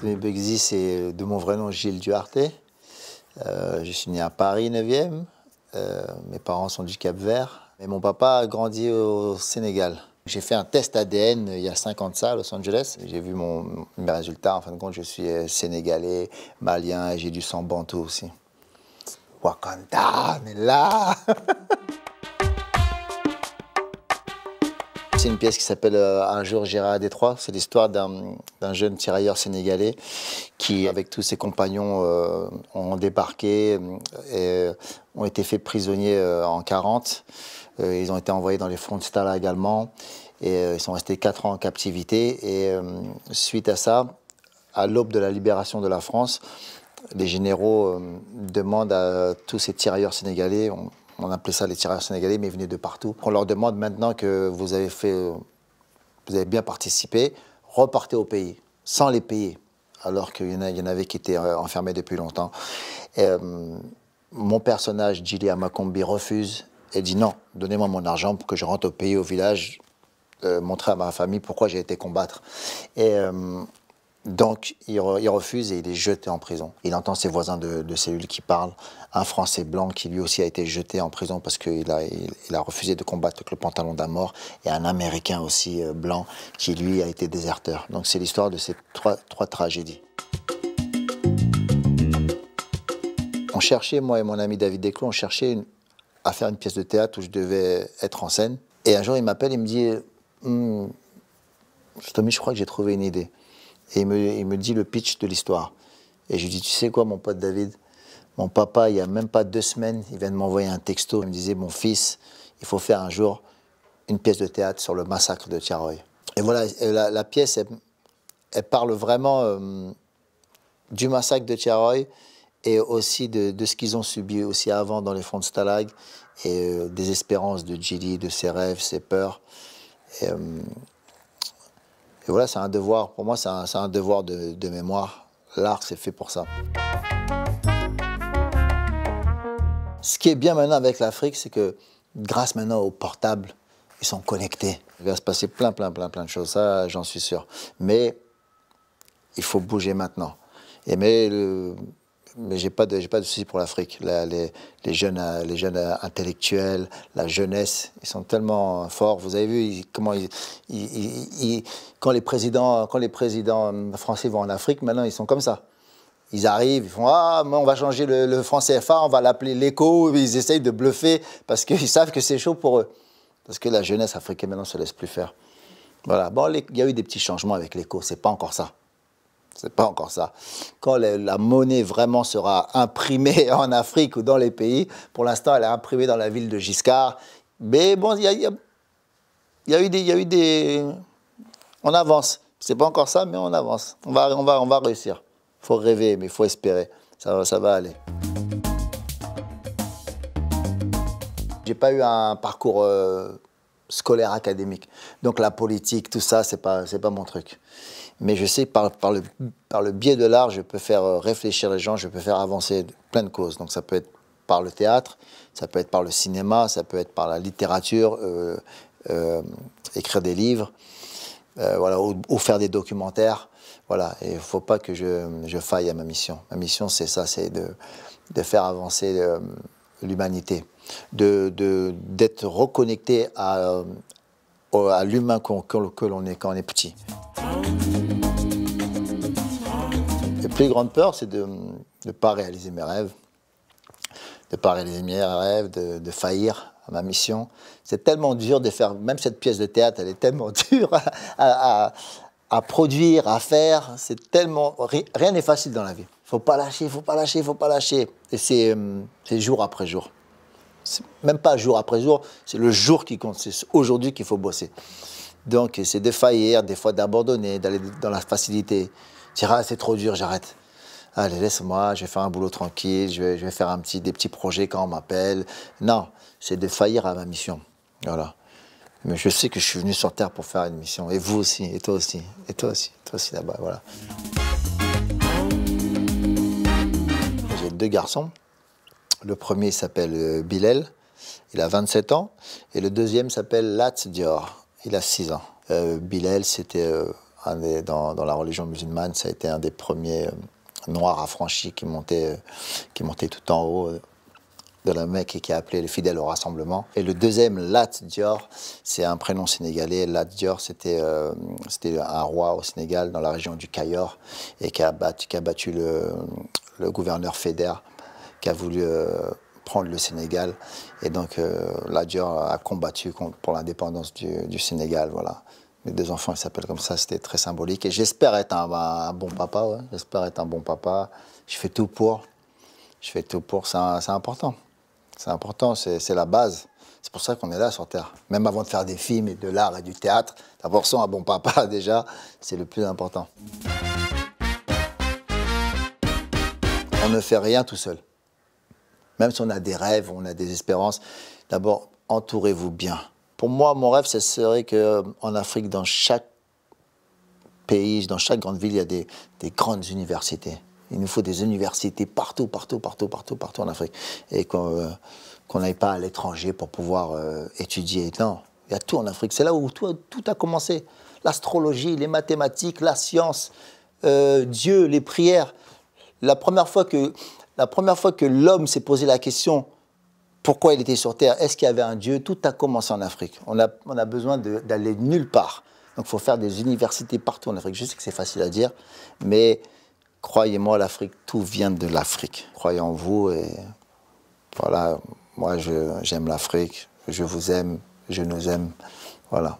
connais Bugsy, c'est de mon vrai nom Gilles Duarte. Euh, je suis né à Paris 9e. Euh, mes parents sont du Cap Vert. Et mon papa a grandi au Sénégal. J'ai fait un test ADN il y a 50 ans à Los Angeles. J'ai vu mon, mes résultats. En fin de compte, je suis sénégalais, malien et j'ai du sang bantou aussi. Wakanda, là C'est une pièce qui s'appelle euh, Un jour j'irai à Détroit. C'est l'histoire d'un jeune tirailleur sénégalais qui, avec tous ses compagnons, euh, ont débarqué euh, et ont été faits prisonniers en 40. ils ont été envoyés dans les fronts de également. Et ils sont restés quatre ans en captivité. Et suite à ça, à l'aube de la libération de la France, les généraux demandent à tous ces tirailleurs sénégalais, on appelait ça les tireurs sénégalais, mais ils venaient de partout. On leur demande maintenant que vous avez fait, vous avez bien participé, repartez au pays, sans les payer, alors qu'il y, en avait qui étaient euh, enfermés depuis longtemps. Euh, mon personnage, Djili Amakombi, refuse et dit non, donnez-moi mon argent pour que je rentre au pays, au village, euh, montrer à ma famille pourquoi j'ai été combattre. Donc, il, refuse et il est jeté en prison. Il entend ses voisins de, de, cellule qui parlent, un Français blanc qui lui aussi a été jeté en prison parce qu'il a, refusé de combattre avec le pantalon d'un mort, et un Américain aussi euh, blanc qui lui a été déserteur. Donc, c'est l'histoire de ces trois, tragédies. On cherchait, moi et mon ami David Desclos, on cherchait à faire une pièce de théâtre où je devais être en scène. Et un jour, il m'appelle, il me dit hum, Tommy, je crois que j'ai trouvé une idée et il me, dit le pitch de l'histoire. Et je lui dis, tu sais quoi, mon pote David Mon papa, il n'y a même pas deux semaines, il vient de m'envoyer un texto. Il me disait, mon fils, il faut faire un jour une pièce de théâtre sur le massacre de Tiaroy. Et voilà, la, pièce, elle, parle vraiment euh, du massacre de Tiaroy et aussi de, ce qu'ils ont subi aussi avant dans les fronts de Stalag et euh, des espérances de Gilly, de ses rêves, ses peurs. Et, euh, et voilà, c'est un devoir, pour moi, c'est un, devoir de, mémoire. L'art, c'est fait pour ça. Ce qui est bien maintenant avec l'Afrique, c'est que grâce maintenant aux portables, ils sont connectés. Il va se passer plein, plein, plein, plein de choses, ça, j'en suis sûr. Mais il faut bouger maintenant. Et mais mais j'ai pas j'ai pas de souci pour l'Afrique. La, les, les, jeunes les jeunes intellectuels, la jeunesse, ils sont tellement forts. Vous avez vu comment ils, quand les présidents quand les présidents français vont en Afrique, maintenant ils sont comme ça. Ils arrivent, ils font ah on va changer le, français, fa on va l'appeler l'écho Ils essayent de bluffer parce qu'ils savent que c'est chaud pour eux. Parce que la jeunesse africaine maintenant se laisse plus faire. Voilà. Bon, il y a eu des petits changements avec l'éco. C'est pas encore ça c'est pas encore ça. Quand la monnaie vraiment sera imprimée en Afrique ou dans les pays, pour l'instant, elle est imprimée dans la ville de Giscard. Mais bon, il y, a, eu des, y a eu des, on avance. C'est pas encore ça, mais on avance. On va, on va, on va réussir. Faut rêver, mais il faut espérer. Ça, ça va aller. J'ai pas eu un parcours euh, scolaire académique, donc la politique, tout ça, c'est pas, c'est pas mon truc mais je sais par, par, le, biais de l'art, je peux faire euh, réfléchir les gens, je peux faire avancer plein de causes. Donc ça peut être par le théâtre, ça peut être par le cinéma, ça peut être par la littérature, euh, euh, écrire des livres, voilà, ou, faire des documentaires. Voilà, et il ne faut pas que je, faille à ma mission. Ma mission, c'est ça, c'est de, faire avancer l'humanité, d'être de, d'être reconnecté à, à l'humain que l'on est quand on est petit. La plus grande peur, c'est de ne pas réaliser mes rêves, de ne pas réaliser mes rêves, de, faillir à ma mission. C'est tellement dur de faire, même cette pièce de théâtre, elle est tellement dure à, produire, à faire, c'est tellement... Rien n'est facile dans la vie. Faut pas lâcher, il faut pas lâcher, il faut pas lâcher. Et c'est euh, jour après jour. Même pas jour après jour, c'est le jour qui compte. C'est aujourd'hui qu'il faut bosser. Donc, c'est de faillir, des fois d'abandonner, d'aller dans la facilité. Dire, ah, c'est trop dur, j'arrête. Allez, laisse-moi, je vais faire un boulot tranquille, je vais, faire un petit, des petits projets quand on m'appelle. Non, c'est de faillir à ma mission. Voilà. Mais je sais que je suis venu sur Terre pour faire une mission. Et vous aussi, et toi aussi, et toi aussi, toi aussi là-bas, voilà. J'ai deux garçons. Le premier s'appelle euh, Bilel, il a 27 ans. Et le deuxième s'appelle Lat Dior il a 6 ans. Euh, Bilal, c'était euh, dans, la religion musulmane, ça a été un des premiers euh, noirs affranchis qui montait, euh, qui montait tout en haut de la Mecque et qui a appelé les fidèles au rassemblement. Et le deuxième, Lat Dior, c'est un prénom sénégalais. Lat Dior, c'était un roi au Sénégal, dans la région du Cayor, et qui a battu, le, gouverneur Feder, qui a voulu prendre le Sénégal. Et donc, euh, la Dior a combattu pour l'indépendance du, Sénégal. Voilà. Mes deux enfants, ils s'appellent comme ça, c'était très symbolique. Et j'espère être un, bon papa, j'espère être un bon papa. Je fais tout pour. Je fais tout pour, c'est important. C'est important, c'est la base. C'est pour ça qu'on est là sur Terre. Même avant de faire des films et de l'art et du théâtre, d'avoir son un bon papa, déjà, c'est le plus important. On ne fait rien tout seul. Même si on a des rêves, on a des espérances, d'abord, entourez-vous bien. Pour moi, mon rêve, ce serait qu'en euh, Afrique, dans chaque pays, dans chaque grande ville, il y a des, grandes universités. Il nous faut des universités partout, partout, partout, partout, partout en Afrique. Et qu'on euh, n'aille pas à l'étranger pour pouvoir euh, étudier. Non, il y a tout en Afrique. C'est là où tout, a commencé. L'astrologie, les mathématiques, la science, Dieu, les prières. La première fois que la première fois que l'homme s'est posé la question pourquoi il était sur Terre, est-ce qu'il y avait un Dieu, tout a commencé en Afrique. On a, on a besoin d'aller nulle part. Donc il faut faire des universités partout en Afrique. Je sais que c'est facile à dire, mais croyez-moi, l'Afrique, tout vient de l'Afrique. Croyez en vous et voilà, moi j'aime l'Afrique, je vous aime, je nous aime. Voilà.